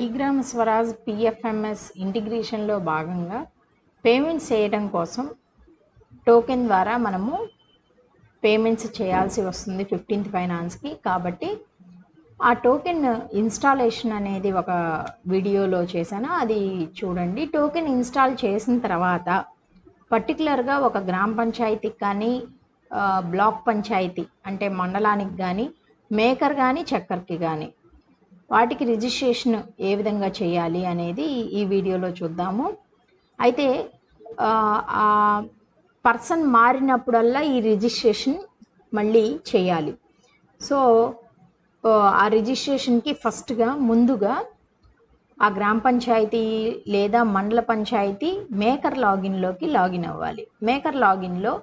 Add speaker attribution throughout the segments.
Speaker 1: ఈ గ్రామ స్వరాజ్ పిఎఫ్ఎంఎస్ ఇంటిగ్రేషన్లో భాగంగా పేమెంట్స్ చేయడం కోసం టోకెన్ ద్వారా మనము పేమెంట్స్ చేయాల్సి వస్తుంది ఫిఫ్టీన్త్ ఫైనాన్స్కి కాబట్టి ఆ టోకెన్ ఇన్స్టాలేషన్ అనేది ఒక వీడియోలో చేశాను అది చూడండి టోకెన్ ఇన్స్టాల్ చేసిన తర్వాత పర్టికులర్గా ఒక గ్రామ పంచాయతీకి కానీ బ్లాక్ పంచాయతీ అంటే మండలానికి కానీ మేకర్ కానీ చక్కర్కి కానీ వాటికి రిజిస్ట్రేషన్ ఏ విధంగా చేయాలి అనేది ఈ వీడియోలో చూద్దాము అయితే పర్సన్ మారినప్పుడల్లా ఈ రిజిస్ట్రేషన్ మళ్ళీ చేయాలి సో ఆ రిజిస్ట్రేషన్కి ఫస్ట్గా ముందుగా ఆ గ్రామ పంచాయతీ లేదా మండల పంచాయతీ మేకర్ లాగిన్లోకి లాగిన్ అవ్వాలి మేకర్ లాగిన్లో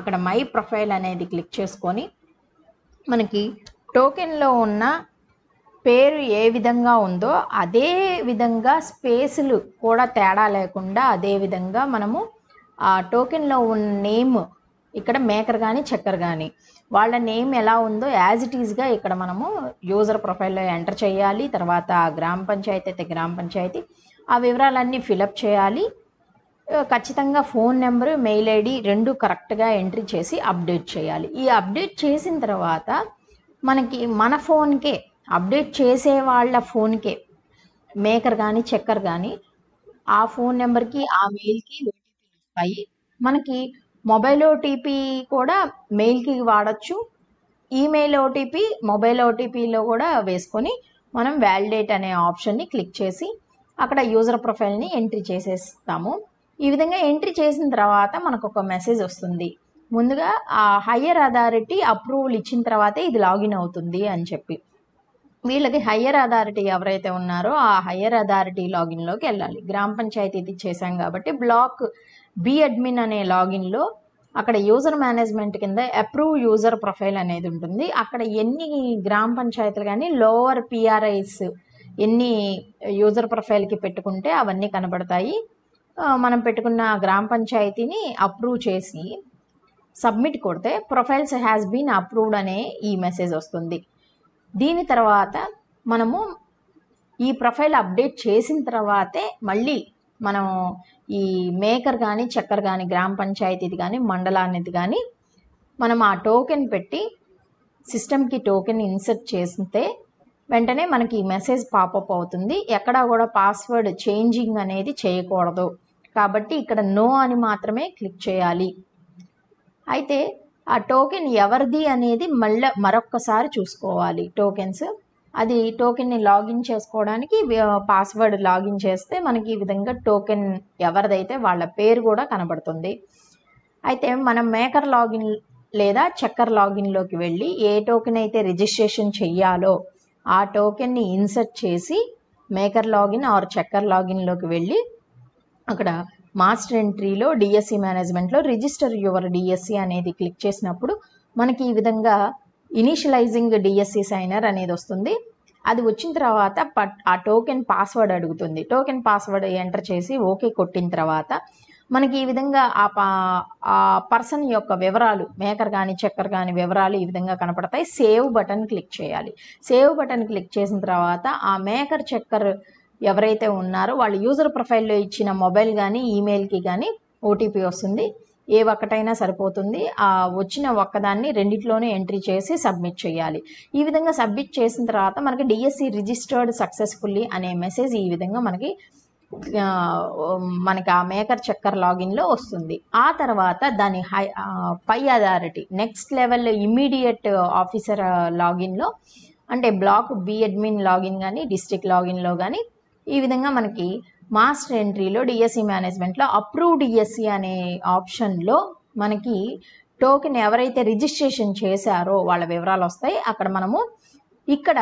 Speaker 1: అక్కడ మై ప్రొఫైల్ అనేది క్లిక్ చేసుకొని మనకి టోకెన్లో ఉన్న పేరు ఏ విధంగా ఉందో అదే విధంగా స్పేసులు కూడా తేడా లేకుండా అదే విధంగా మనము ఆ టోకెన్లో ఉన్న నేమ్ ఇక్కడ మేకర్ కానీ చెక్కర్ కానీ వాళ్ళ నేమ్ ఎలా ఉందో యాజ్ ఇట్ ఈజ్గా ఇక్కడ మనము యూజర్ ప్రొఫైల్లో ఎంటర్ చేయాలి తర్వాత గ్రామ పంచాయతీ అయితే గ్రామ పంచాయతీ ఆ వివరాలన్నీ ఫిలప్ చేయాలి ఖచ్చితంగా ఫోన్ నెంబరు మెయిల్ ఐడి రెండు కరెక్ట్గా ఎంట్రీ చేసి అప్డేట్ చేయాలి ఈ అప్డేట్ చేసిన తర్వాత మనకి మన ఫోన్కే అప్డేట్ చేసే వాళ్ళ ఫోన్కే మేకర్ కానీ చెక్కర్ కానీ ఆ ఫోన్ నెంబర్కి ఆ మెయిల్కి ఓటీపీలు వస్తాయి మనకి మొబైల్ ఓటీపీ కూడా మెయిల్కి వాడచ్చు ఈమెయిల్ ఓటీపీ మొబైల్ ఓటీపీలో కూడా వేసుకొని మనం వ్యాలిడేట్ అనే ఆప్షన్ని క్లిక్ చేసి అక్కడ యూజర్ ప్రొఫైల్ని ఎంట్రీ చేసేస్తాము ఈ విధంగా ఎంట్రీ చేసిన తర్వాత మనకు ఒక మెసేజ్ వస్తుంది ముందుగా ఆ హయ్యర్ అథారిటీ అప్రూవల్ ఇచ్చిన తర్వాతే ఇది లాగిన్ అవుతుంది అని చెప్పి వీళ్ళకి హయ్యర్ అథారిటీ ఎవరైతే ఉన్నారో ఆ హయ్యర్ అథారిటీ లాగిన్లోకి వెళ్ళాలి గ్రామ పంచాయతీ ఇది చేశాం కాబట్టి బ్లాక్ బి అడ్మిన్ అనే లాగిన్లో అక్కడ యూజర్ మేనేజ్మెంట్ కింద అప్రూవ్ యూజర్ ప్రొఫైల్ అనేది ఉంటుంది అక్కడ ఎన్ని గ్రామ పంచాయతీలు కానీ లోవర్ పిఆర్ఐస్ ఎన్ని యూజర్ ప్రొఫైల్కి పెట్టుకుంటే అవన్నీ కనబడతాయి మనం పెట్టుకున్న గ్రామ పంచాయతీని అప్రూవ్ చేసి సబ్మిట్ కొడితే ప్రొఫైల్స్ హ్యాస్ బీన్ అప్రూవ్డ్ అనే ఈ మెసేజ్ వస్తుంది దీని తర్వాత మనము ఈ ప్రొఫైల్ అప్డేట్ చేసిన తర్వాతే మళ్ళీ మనం ఈ మేకర్ కానీ చక్కర్ కానీ గ్రామ పంచాయతీది కానీ మండలానిది కానీ మనం ఆ టోకెన్ పెట్టి సిస్టమ్కి టోకెన్ ఇన్సర్ట్ చేస్తే వెంటనే మనకి ఈ మెసేజ్ పాపప్ అవుతుంది ఎక్కడా కూడా పాస్వర్డ్ చేంజింగ్ అనేది చేయకూడదు కాబట్టి ఇక్కడ నో అని మాత్రమే క్లిక్ చేయాలి అయితే ఆ టోకెన్ ఎవరిది అనేది మళ్ళీ మరొక్కసారి చూసుకోవాలి టోకెన్స్ అది టోకెన్ని లాగిన్ చేసుకోవడానికి పాస్వర్డ్ లాగిన్ చేస్తే మనకి ఈ విధంగా టోకెన్ ఎవరిదైతే వాళ్ళ పేరు కూడా కనబడుతుంది అయితే మనం మేకర్ లాగిన్ లేదా చక్కర్ లాగిన్లోకి వెళ్ళి ఏ టోకెన్ అయితే రిజిస్ట్రేషన్ చెయ్యాలో ఆ టోకెన్ని ఇన్సర్ట్ చేసి మేకర్ లాగిన్ ఆర్ చక్కర్ లాగిన్లోకి వెళ్ళి అక్కడ మాస్టర్ ఎంట్రీలో డిఎస్సి మేనేజ్మెంట్లో రిజిస్టర్ యువర్ డిఎస్సి అనేది క్లిక్ చేసినప్పుడు మనకి ఈ విధంగా ఇనిషియలైజింగ్ డిఎస్సి సైనర్ అనేది వస్తుంది అది వచ్చిన తర్వాత పట్ ఆ టోకెన్ పాస్వర్డ్ అడుగుతుంది టోకెన్ పాస్వర్డ్ ఎంటర్ చేసి ఓకే కొట్టిన తర్వాత మనకి ఈ విధంగా ఆ ఆ పర్సన్ యొక్క వివరాలు మేకర్ కానీ చెక్కర్ కానీ వివరాలు ఈ విధంగా కనపడతాయి సేవ్ బటన్ క్లిక్ చేయాలి సేవ్ బటన్ క్లిక్ చేసిన తర్వాత ఆ మేకర్ చెక్కర్ ఎవరైతే ఉన్నారో వాళ్ళ యూజర్ ప్రొఫైల్లో ఇచ్చిన మొబైల్ కానీ ఈమెయిల్కి కానీ ఓటీపీ వస్తుంది ఏ ఒక్కటైనా సరిపోతుంది ఆ వచ్చిన ఒక్కదాన్ని రెండిట్లోనే ఎంట్రీ చేసి సబ్మిట్ చేయాలి ఈ విధంగా సబ్మిట్ చేసిన తర్వాత మనకి డిఎస్సి రిజిస్టర్డ్ సక్సెస్ఫుల్లీ అనే మెసేజ్ ఈ విధంగా మనకి మనకి ఆ మేకర్ చక్కర్ లాగిన్లో వస్తుంది ఆ తర్వాత దాని హై పై authority next level immediate officer లాగిన్లో అంటే బ్లాక్ బి అడ్మిన్ లాగిన్ కానీ డిస్ట్రిక్ట్ లాగిన్లో కానీ ఈ విధంగా మనకి మాస్టర్ ఎంట్రీలో డిఎస్సి మేనేజ్మెంట్లో అప్రూవ్ డిఎస్సి అనే ఆప్షన్లో మనకి టోకెన్ ఎవరైతే రిజిస్ట్రేషన్ చేశారో వాళ్ళ వివరాలు వస్తాయి అక్కడ మనము ఇక్కడ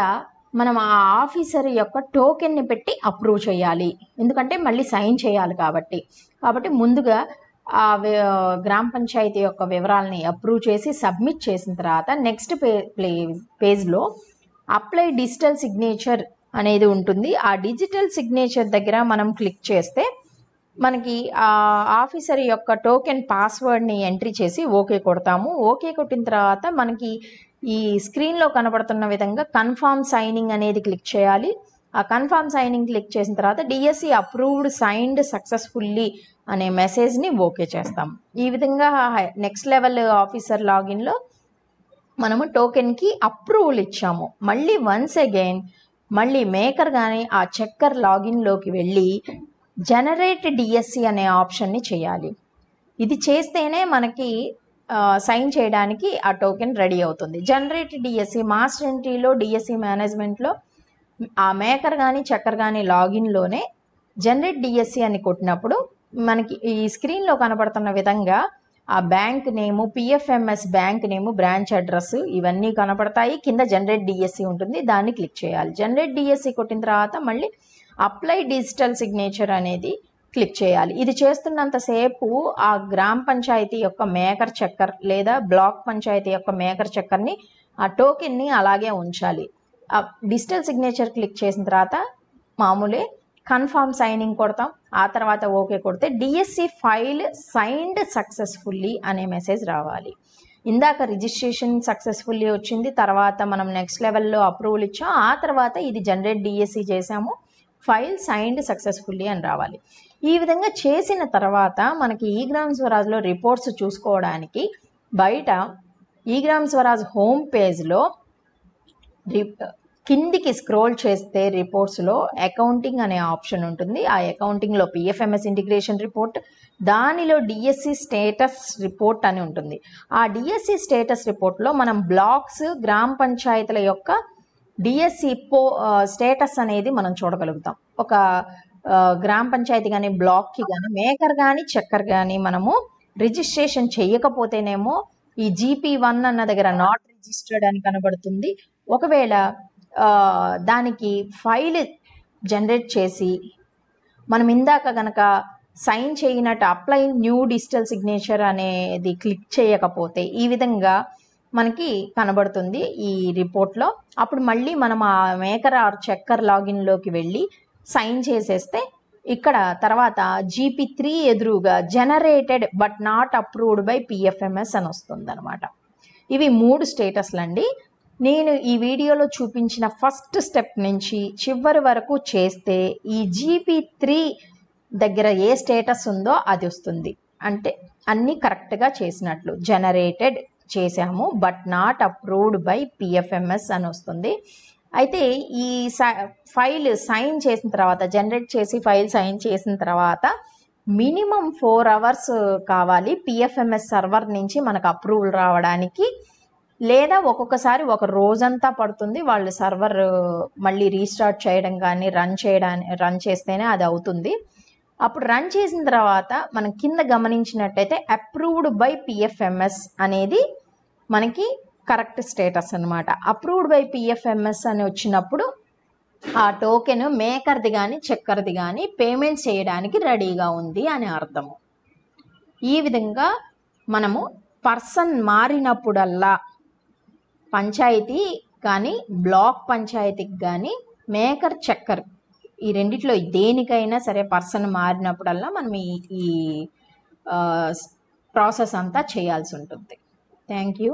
Speaker 1: మనం ఆ ఆఫీసర్ యొక్క టోకెన్ని పెట్టి అప్రూవ్ చేయాలి ఎందుకంటే మళ్ళీ సైన్ చేయాలి కాబట్టి కాబట్టి ముందుగా ఆ గ్రామ పంచాయతీ యొక్క వివరాలని అప్రూవ్ చేసి సబ్మిట్ చేసిన తర్వాత నెక్స్ట్ పే ప్లే పేజ్లో అప్లై డిజిటల్ సిగ్నేచర్ అనేది ఉంటుంది ఆ డిజిటల్ సిగ్నేచర్ దగ్గర మనం క్లిక్ చేస్తే మనకి ఆ ఆఫీసర్ యొక్క టోకెన్ పాస్వర్డ్ని ఎంట్రీ చేసి ఓకే కొడతాము ఓకే కొట్టిన తర్వాత మనకి ఈ స్క్రీన్లో కనబడుతున్న విధంగా కన్ఫామ్ సైనింగ్ అనేది క్లిక్ చేయాలి ఆ కన్ఫామ్ సైనింగ్ క్లిక్ చేసిన తర్వాత డిఎస్సి అప్రూవ్డ్ సైన్డ్ సక్సెస్ఫుల్లీ అనే మెసేజ్ని ఓకే చేస్తాం ఈ విధంగా నెక్స్ట్ లెవెల్ ఆఫీసర్ లాగిన్లో మనము టోకెన్కి అప్రూవల్ ఇచ్చాము మళ్ళీ వన్స్ అగైన్ మళ్ళీ మేకర్ కానీ ఆ చెక్కర్ లాగిన్లోకి వెళ్ళి జనరేట్ డిఎస్సి అనే ఆప్షన్ని చేయాలి ఇది చేస్తేనే మనకి సైన్ చేయడానికి ఆ టోకెన్ రెడీ అవుతుంది జనరేట్ డిఎస్సి మాస్టర్ ఎంట్రీలో డిఎస్సి మేనేజ్మెంట్లో ఆ మేకర్ కానీ చెక్కర్ కానీ లాగిన్లోనే జనరేట్ డిఎస్సి అని కొట్టినప్పుడు మనకి ఈ స్క్రీన్లో కనపడుతున్న విధంగా ఆ bank name PFMS bank name branch address ఇవన్నీ కనపడతాయి కింద జనరేట్ డిఎస్సి ఉంటుంది దాన్ని క్లిక్ చేయాలి జనరేట్ డిఎస్సి కొట్టిన తర్వాత మళ్ళీ అప్లై డిజిటల్ సిగ్నేచర్ అనేది క్లిక్ చేయాలి ఇది చేస్తున్నంతసేపు ఆ గ్రామ పంచాయతీ యొక్క మేకర్ చక్కర్ లేదా బ్లాక్ పంచాయతీ యొక్క మేకర్ చక్కర్ని ఆ టోకెన్ని అలాగే ఉంచాలి డిజిటల్ సిగ్నేచర్ క్లిక్ చేసిన తర్వాత మామూలే కన్ఫామ్ సైనింగ్ కొడతాం ఆ తర్వాత ఓకే కొడితే డిఎస్సి ఫైల్ సైన్డ్ సక్సెస్ఫుల్లీ అనే మెసేజ్ రావాలి ఇందాక రిజిస్ట్రేషన్ సక్సెస్ఫుల్లీ వచ్చింది తర్వాత మనం నెక్స్ట్ లెవెల్లో అప్రూవల్ ఇచ్చాం ఆ తర్వాత ఇది జనరేట్ డిఎస్సి చేసాము ఫైల్ సైన్డ్ సక్సెస్ఫుల్లీ అని రావాలి ఈ విధంగా చేసిన తర్వాత మనకి ఈ గ్రామ్ స్వరాజ్లో రిపోర్ట్స్ చూసుకోవడానికి బయట ఈ గ్రామ్ స్వరాజ్ హోమ్ పేజ్లో కిందికి స్క్రోల్ చేస్తే రిపోర్ట్స్లో అకౌంటింగ్ అనే ఆప్షన్ ఉంటుంది ఆ అకౌంటింగ్లో పిఎఫ్ఎంఎస్ ఇంటిగ్రేషన్ రిపోర్ట్ దానిలో డిఎస్సి స్టేటస్ రిపోర్ట్ అని ఉంటుంది ఆ డిఎస్సి స్టేటస్ రిపోర్ట్లో మనం బ్లాక్స్ గ్రామ పంచాయతీల యొక్క డిఎస్సి పో స్టేటస్ అనేది మనం చూడగలుగుతాం ఒక గ్రామ పంచాయతీ కానీ బ్లాక్కి కానీ మేకర్ కానీ చెక్కర్ కానీ మనము రిజిస్ట్రేషన్ చేయకపోతేనేమో ఈ జీపీ వన్ అన్న దగ్గర నాట్ రిజిస్టర్డ్ అని కనబడుతుంది ఒకవేళ దానికి ఫైల్ జనరేట్ చేసి మనం ఇందాక కనుక సైన్ చేయనట్టు అప్లై న్యూ డిజిటల్ సిగ్నేచర్ అనేది క్లిక్ చేయకపోతే ఈ విధంగా మనకి కనబడుతుంది ఈ రిపోర్ట్లో అప్పుడు మళ్ళీ మనం ఆ మేకర్ ఆర్ చెక్కర్ లాగిన్లోకి వెళ్ళి సైన్ చేసేస్తే ఇక్కడ తర్వాత జీపీ త్రీ ఎదురుగా generated but not approved by PFMS అని వస్తుంది అనమాట ఇవి మూడు స్టేటస్లు అండి నేను ఈ వీడియోలో చూపించిన ఫస్ట్ స్టెప్ నుంచి చివరి వరకు చేస్తే ఈ జీబీ త్రీ దగ్గర ఏ స్టేటస్ ఉందో అది వస్తుంది అంటే అన్నీ కరెక్ట్గా చేసినట్లు జనరేటెడ్ చేశాము but not approved by PFMS అని వస్తుంది అయితే ఈ ఫైల్ సైన్ చేసిన తర్వాత జనరేట్ చేసి ఫైల్ సైన్ చేసిన తర్వాత మినిమం ఫోర్ అవర్స్ కావాలి పిఎఫ్ఎంఎస్ సర్వర్ నుంచి మనకు అప్రూవల్ రావడానికి లేదా ఒక్కొక్కసారి ఒక రోజంతా పడుతుంది వాళ్ళు సర్వర్ మళ్ళీ రీస్టార్ట్ చేయడం కానీ రన్ చేయడానికి రన్ చేస్తేనే అది అవుతుంది అప్పుడు రన్ చేసిన తర్వాత మనం కింద గమనించినట్టయితే అప్రూవ్డ్ బై పిఎఫ్ఎంఎస్ అనేది మనకి కరెక్ట్ స్టేటస్ అనమాట అప్రూవ్డ్ బై పిఎఫ్ఎంఎస్ అని వచ్చినప్పుడు ఆ టోకెన్ మేకర్ది కానీ చెక్కర్ది కానీ పేమెంట్ చేయడానికి రెడీగా ఉంది అని అర్థము ఈ విధంగా మనము పర్సన్ మారినప్పుడల్లా పంచాయతీ కానీ బ్లాక్ పంచాయతీకి కానీ మేకర్ చక్కర్ ఈ రెండిట్లో దేనికైనా సరే పర్సన్ మారినప్పుడల్లా మనం ఈ ఈ ప్రాసెస్ అంతా చేయాల్సి ఉంటుంది థ్యాంక్ యూ